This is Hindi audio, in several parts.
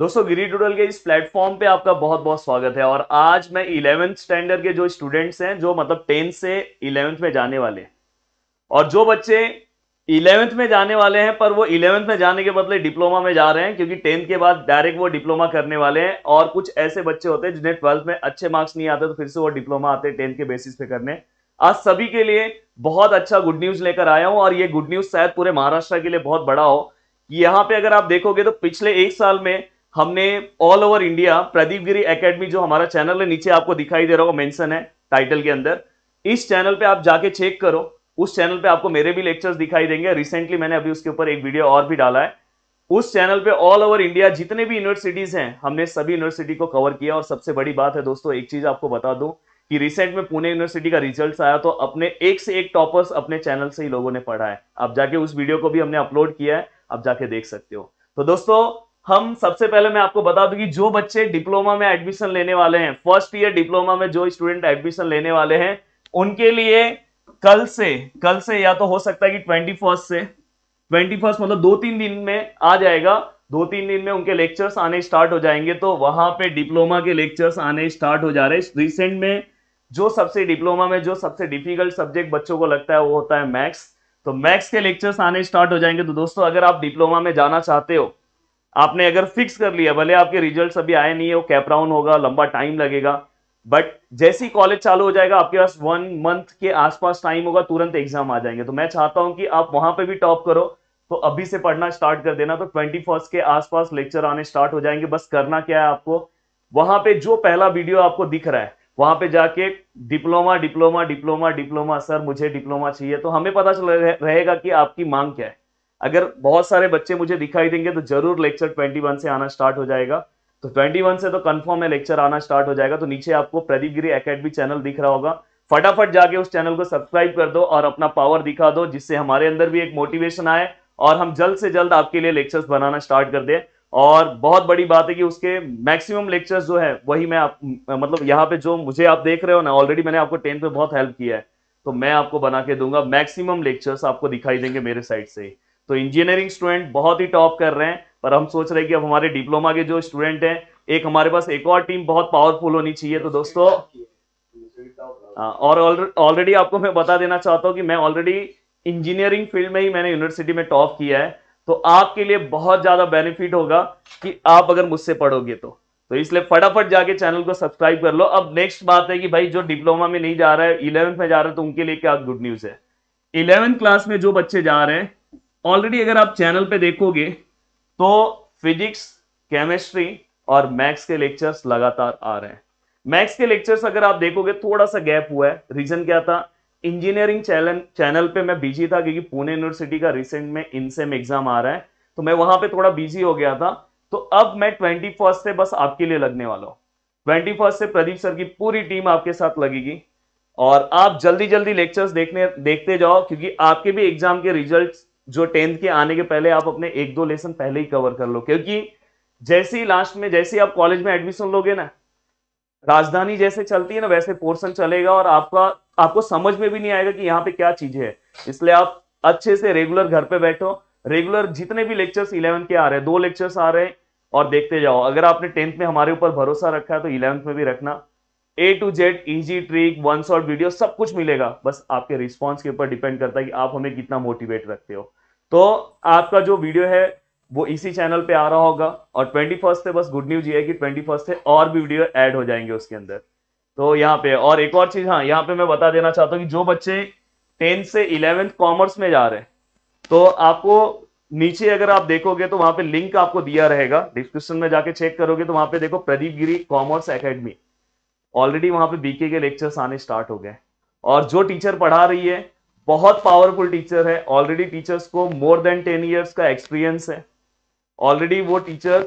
दोस्तों गिरी टूडल के इस प्लेटफॉर्म पे आपका बहुत बहुत स्वागत है और आज मैं इलेवेंथ स्टैंडर्ड के जो स्टूडेंट्स हैं जो मतलब टेंथ से इलेवेंथ में जाने वाले और जो बच्चे इलेवेंथ में जाने वाले हैं पर वो इलेवेंथ में जाने के बदले डिप्लोमा में जा रहे हैं क्योंकि टेंथ के बाद डायरेक्ट वो डिप्लोमा करने वाले हैं और कुछ ऐसे बच्चे होते हैं जिन्हें ट्वेल्थ में अच्छे मार्क्स नहीं आते तो फिर से वो डिप्लोमा आते हैं टेंथ के बेसिस पे करने आज सभी के लिए बहुत अच्छा गुड न्यूज लेकर आया हूँ और ये गुड न्यूज शायद पूरे महाराष्ट्र के लिए बहुत बड़ा हो यहाँ पे अगर आप देखोगे तो पिछले एक साल में हमने all over India Pradeep Giri academy जो हमारा चैनल है नीचे आपको दिखाई दे रहा होगा मेंशन है टाइटल के अंदर इस चैनल पे आप जाके चेक करो उस चैनल पे आपको मेरे भी लेक्चर्स दिखाई देंगे रिसेंटली मैंने अभी उसके ऊपर एक वीडियो और भी डाला है उस चैनल पे ऑल ओवर इंडिया जितने भी यूनिवर्सिटीज हैं हमने सभी यूनिवर्सिटी को कवर किया और सबसे बड़ी बात है दोस्तों एक चीज आपको बता दूं कि रिसेंट में पुणे यूनिवर्सिटी का रिजल्ट आया तो अपने एक से एक टॉपर्स अपने चैनल से ही लोगों ने पढ़ा है आप जाके उस वीडियो को भी हमने अपलोड किया है आप जाके देख सकते हो तो दोस्तों हम सबसे पहले मैं आपको बता दूं कि जो बच्चे डिप्लोमा में एडमिशन लेने वाले हैं फर्स्ट ईयर डिप्लोमा में जो स्टूडेंट एडमिशन लेने वाले हैं उनके लिए कल से कल से या तो हो सकता है कि ट्वेंटी फर्स्ट से ट्वेंटी फर्स्ट मतलब दो तीन दिन में आ जाएगा दो तीन दिन में उनके लेक्चर्स आने स्टार्ट हो जाएंगे तो वहां पे डिप्लोमा के लेक्चर्स आने स्टार्ट हो जा रहे हैं रिसेंट में जो सबसे डिप्लोमा में जो सबसे डिफिकल्ट सब्जेक्ट बच्चों को लगता है वो होता है मैथ्स तो मैथ्स के लेक्चर्स आने स्टार्ट हो जाएंगे तो दोस्तों अगर आप डिप्लोमा में जाना चाहते हो आपने अगर फिक्स कर लिया भले आपके रिजल्ट अभी आए नहीं है वो कैपराउन होगा लंबा टाइम लगेगा बट जैसे ही कॉलेज चालू हो जाएगा आपके पास वन मंथ के आसपास टाइम होगा तुरंत एग्जाम आ जाएंगे तो मैं चाहता हूं कि आप वहां पे भी टॉप करो तो अभी से पढ़ना स्टार्ट कर देना तो ट्वेंटी फर्स्ट के आसपास लेक्चर आने स्टार्ट हो जाएंगे बस करना क्या है आपको वहां पे जो पहला वीडियो आपको दिख रहा है वहां पे जाके diploma diploma diploma diploma sir मुझे डिप्लोमा चाहिए तो हमें पता चल रहेगा कि आपकी मांग क्या है अगर बहुत सारे बच्चे मुझे दिखाई देंगे तो जरूर लेक्चर 21 से आना स्टार्ट हो जाएगा तो 21 से तो कंफर्म है लेक्चर आना स्टार्ट हो जाएगा तो नीचे आपको प्रदीप गिरी अकेडमी चैनल दिख रहा होगा फटाफट जाके उस चैनल को सब्सक्राइब कर दो और अपना पावर दिखा दो जिससे हमारे अंदर भी एक मोटिवेशन आए और हम जल्द से जल्द आपके लिए लेक्चर्स बनाना स्टार्ट कर दे और बहुत बड़ी बात है कि उसके मैक्सिमम लेक्चर्स जो है वही मैं आप मतलब यहाँ पे जो मुझे आप देख रहे हो ना ऑलरेडी मैंने आपको टेंथ में बहुत हेल्प किया है तो मैं आपको बना के दूंगा मैक्सिमम लेक्चर्स आपको दिखाई देंगे मेरे साइड से तो इंजीनियरिंग स्टूडेंट बहुत ही टॉप कर रहे हैं पर हम सोच रहे हैं कि अब हमारे डिप्लोमा के जो स्टूडेंट हैं एक हमारे पास एक और टीम बहुत पावरफुल होनी चाहिए तो दोस्तों हाँ, और ऑलरेडी आपको मैं बता देना चाहता हूँ कि मैं ऑलरेडी इंजीनियरिंग फील्ड में ही मैंने यूनिवर्सिटी में टॉप किया है तो आपके लिए बहुत ज़्यादा बेनिफिट होगा कि आप अगर मुझसे पढ़ोगे तो तो इसलिए फटाफट जाके चैनल को सब्सक्राइब कर लो अब नेक्स्ट बात है कि भाई जो डिप्लोमा में नहीं जा रहा है इलेवंथ में जा रहा है तो उनके लिए क्या गुड न्यूज़ है इलेवंथ क्लास में जो बच्चे जा रहे हैं ऑलरेडी अगर आप चैनल पे देखोगे तो फिजिक्स केमिस्ट्री और मैथ्स के लेक्चर्स लगातार आ रहे हैं मैथ्स के लेक्चर्स अगर आप देखोगे थोड़ा सा गैप हुआ है रीजन क्या था इंजीनियरिंग चैनल चैनल पे मैं बिजी था क्योंकि पुणे यूनिवर्सिटी का रिसेंट में इनसेम एग्जाम आ रहा है तो मैं वहां पे थोड़ा बिजी हो गया था तो अब मैं ट्वेंटी फर्स्ट से बस आपके लिए लगने वाला हूँ ट्वेंटी फर्स्ट से प्रदीप सर की पूरी टीम आपके साथ लगेगी और आप जल्दी जल्दी लेक्चर्स देखने देखते जाओ क्योंकि आपके भी एग्जाम के रिजल्ट जो टेंथ के आने के पहले आप अपने एक दो लेसन पहले ही कवर कर लो क्योंकि जैसे ही लास्ट में जैसे ही आप कॉलेज में एडमिशन लोगे ना राजधानी जैसे चलती है ना वैसे पोर्सन चलेगा और आपका आपको समझ में भी नहीं आएगा कि यहाँ पे क्या चीजें है इसलिए आप अच्छे से रेगुलर घर पे बैठो रेगुलर जितने भी लेक्चर्स इलेवन के आ रहे हैं दो लेक्चर्स आ रहे हैं और देखते जाओ अगर आपने टेंथ में हमारे ऊपर भरोसा रखा है तो इलेवंथ में भी रखना A to Z easy trick one shot video सब कुछ मिलेगा बस आपके रिस्पॉन्स के ऊपर डिपेंड करता है कि आप हमें कितना मोटिवेट रखते हो तो आपका जो वीडियो है वो इसी चैनल पे आ रहा होगा और ट्वेंटी फर्स्ट से बस गुड न्यूज ये है कि ट्वेंटी फर्स्ट से और भी वीडियो ऐड हो जाएंगे उसके अंदर तो यहाँ पे और एक और चीज हाँ यहाँ पे मैं बता देना चाहता हूँ कि जो बच्चे टेंथ से इलेवेंथ कॉमर्स में जा रहे हैं तो आपको नीचे अगर आप देखोगे तो वहां पे लिंक आपको दिया रहेगा डिस्क्रिप्शन में जाके चेक करोगे तो वहां पे देखो Pradeep Giri commerce academy already वहां पे बीके के लेक्चर्स आने स्टार्ट हो गए और जो टीचर पढ़ा रही है बहुत पावरफुल टीचर है ऑलरेडी टीचर्स को मोर देन टेन ईयर्स का एक्सपीरियंस है ऑलरेडी वो टीचर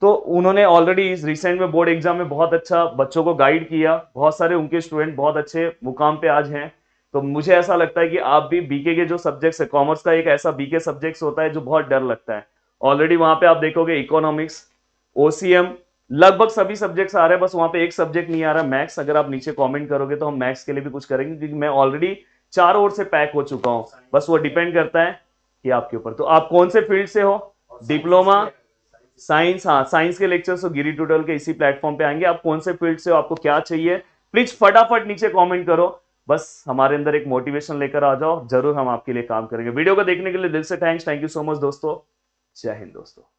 तो उन्होंने ऑलरेडी इस रिसेंट में बोर्ड एग्जाम में बहुत अच्छा बच्चों को गाइड किया बहुत सारे उनके स्टूडेंट बहुत अच्छे मुकाम पे आज हैं तो मुझे ऐसा लगता है कि आप भी बीके के जो सब्जेक्ट्स है कॉमर्स का एक ऐसा बीके सब्जेक्ट्स होता है जो बहुत डर लगता है ऑलरेडी वहां पे आप देखोगे इकोनॉमिक्स ओसीएम लगभग सभी सब्जेक्ट्स आ रहे हैं बस वहां पे एक सब्जेक्ट नहीं आ रहा मैथ्स अगर आप नीचे कॉमेंट करोगे तो हम मैथ्स के लिए भी कुछ करेंगे क्योंकि मैं ऑलरेडी चारों ओर से पैक हो चुका हूं बस वो डिपेंड करता है कि आपके ऊपर तो आप कौन से फील्ड से हो डिप्लोमा साइंस हाँ साइंस के लेक्चर्स तो गिरी टूटल के इसी प्लेटफॉर्म पे आएंगे आप कौन से फील्ड से हो आपको क्या चाहिए प्लीज फटाफट नीचे कमेंट करो बस हमारे अंदर एक मोटिवेशन लेकर आ जाओ जरूर हम आपके लिए काम करेंगे वीडियो को देखने के लिए दिल से thanks thank you so much दोस्तों जय हिंद दोस्तों